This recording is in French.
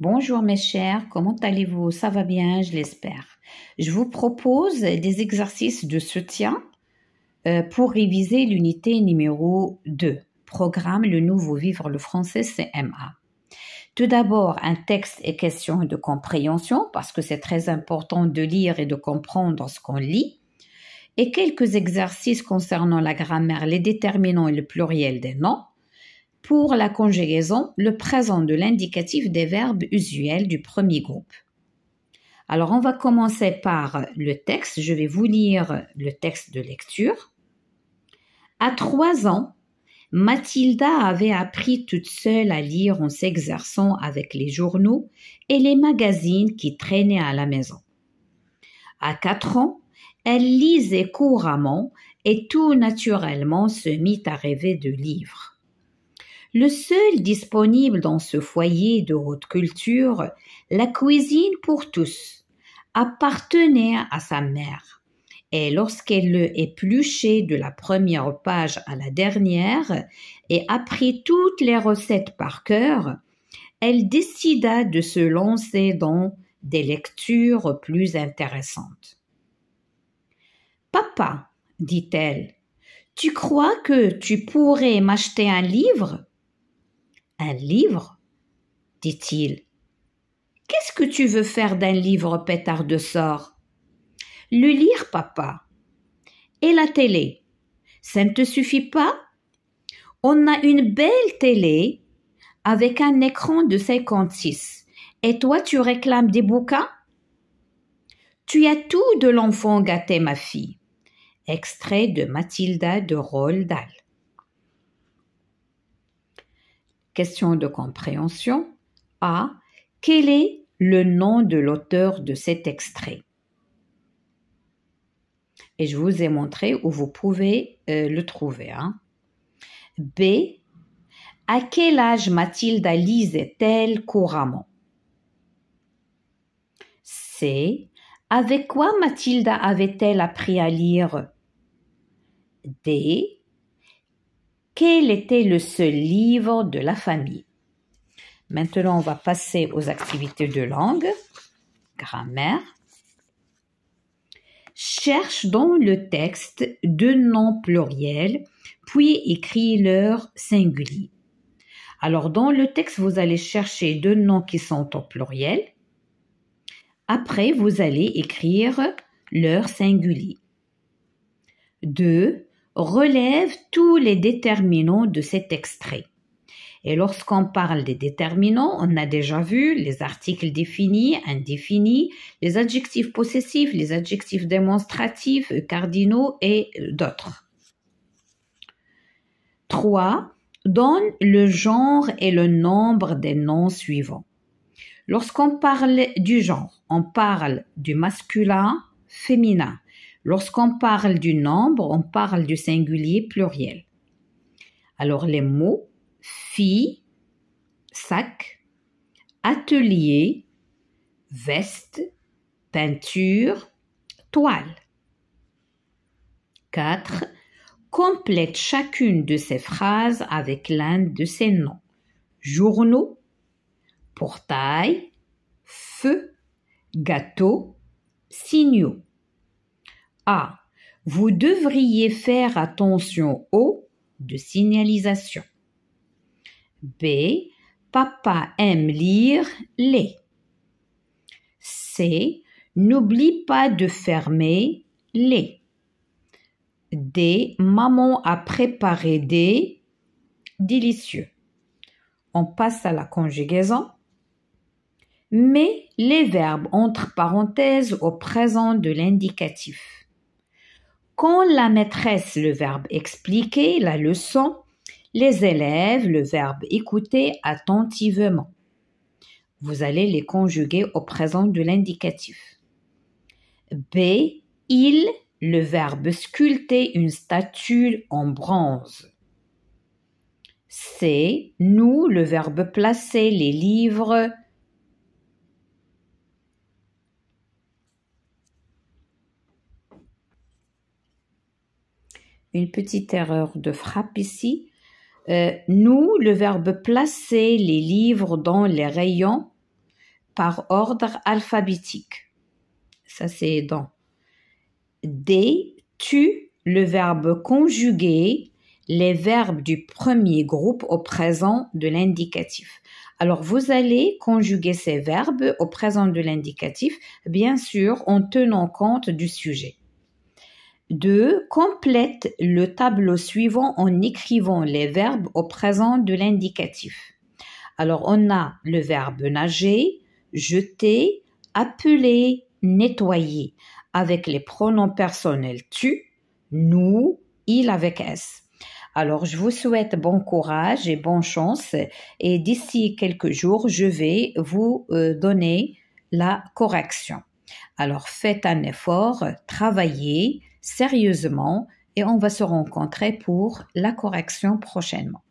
Bonjour mes chers, comment allez-vous Ça va bien, je l'espère. Je vous propose des exercices de soutien euh, pour réviser l'unité numéro 2, programme Le Nouveau Vivre le Français CMA. Tout d'abord, un texte et question de compréhension parce que c'est très important de lire et de comprendre ce qu'on lit et quelques exercices concernant la grammaire, les déterminants et le pluriel des noms pour la conjugaison le présent de l'indicatif des verbes usuels du premier groupe. Alors on va commencer par le texte. Je vais vous lire le texte de lecture. À trois ans, Mathilda avait appris toute seule à lire en s'exerçant avec les journaux et les magazines qui traînaient à la maison. À quatre ans, elle lisait couramment et tout naturellement se mit à rêver de livres. Le seul disponible dans ce foyer de haute culture, la cuisine pour tous, appartenait à sa mère. Et lorsqu'elle le épluchait de la première page à la dernière et apprit toutes les recettes par cœur, elle décida de se lancer dans des lectures plus intéressantes. Papa, dit-elle, tu crois que tu pourrais m'acheter un livre un livre dit-il. Qu'est-ce que tu veux faire d'un livre pétard de sort Le lire, papa. Et la télé Ça ne te suffit pas On a une belle télé avec un écran de 56. Et toi, tu réclames des bouquins Tu as tout de l'enfant gâté, ma fille. Extrait de Mathilda de Roldal Question de compréhension. A. Quel est le nom de l'auteur de cet extrait Et je vous ai montré où vous pouvez euh, le trouver. Hein. B. À quel âge Mathilda lisait-elle couramment C. Avec quoi Mathilda avait-elle appris à lire D quel était le seul livre de la famille. Maintenant, on va passer aux activités de langue, grammaire. Cherche dans le texte deux noms pluriels, puis écris leur singulier. Alors, dans le texte, vous allez chercher deux noms qui sont au pluriel. Après, vous allez écrire leur singulier. Deux, relève tous les déterminants de cet extrait. Et lorsqu'on parle des déterminants, on a déjà vu les articles définis, indéfinis, les adjectifs possessifs, les adjectifs démonstratifs, cardinaux et d'autres. 3. Donne le genre et le nombre des noms suivants. Lorsqu'on parle du genre, on parle du masculin, féminin, Lorsqu'on parle du nombre, on parle du singulier pluriel. Alors les mots fille, sac, atelier, veste, peinture, toile. 4. Complète chacune de ces phrases avec l'un de ces noms. Journaux, portail, feu, gâteau, signaux. A. Vous devriez faire attention au... de signalisation. B. Papa aime lire les. C. N'oublie pas de fermer les. D. Maman a préparé des délicieux. On passe à la conjugaison. Mais les verbes entre parenthèses au présent de l'indicatif. Quand la maîtresse, le verbe expliquer, la leçon, les élèves, le verbe écouter attentivement. Vous allez les conjuguer au présent de l'indicatif. B. Il, le verbe sculpter une statue en bronze. C. Nous, le verbe placer les livres une petite erreur de frappe ici. Euh, nous, le verbe placer les livres dans les rayons par ordre alphabétique. Ça, c'est dans « D, tu, le verbe conjuguer les verbes du premier groupe au présent de l'indicatif. Alors, vous allez conjuguer ces verbes au présent de l'indicatif, bien sûr, en tenant compte du sujet. 2. Complète le tableau suivant en écrivant les verbes au présent de l'indicatif. Alors on a le verbe nager, jeter, appeler, nettoyer avec les pronoms personnels tu, nous, il avec s. Alors, je vous souhaite bon courage et bonne chance. Et d'ici quelques jours, je vais vous euh, donner la correction. Alors, faites un effort, travaillez, sérieusement et on va se rencontrer pour la correction prochainement.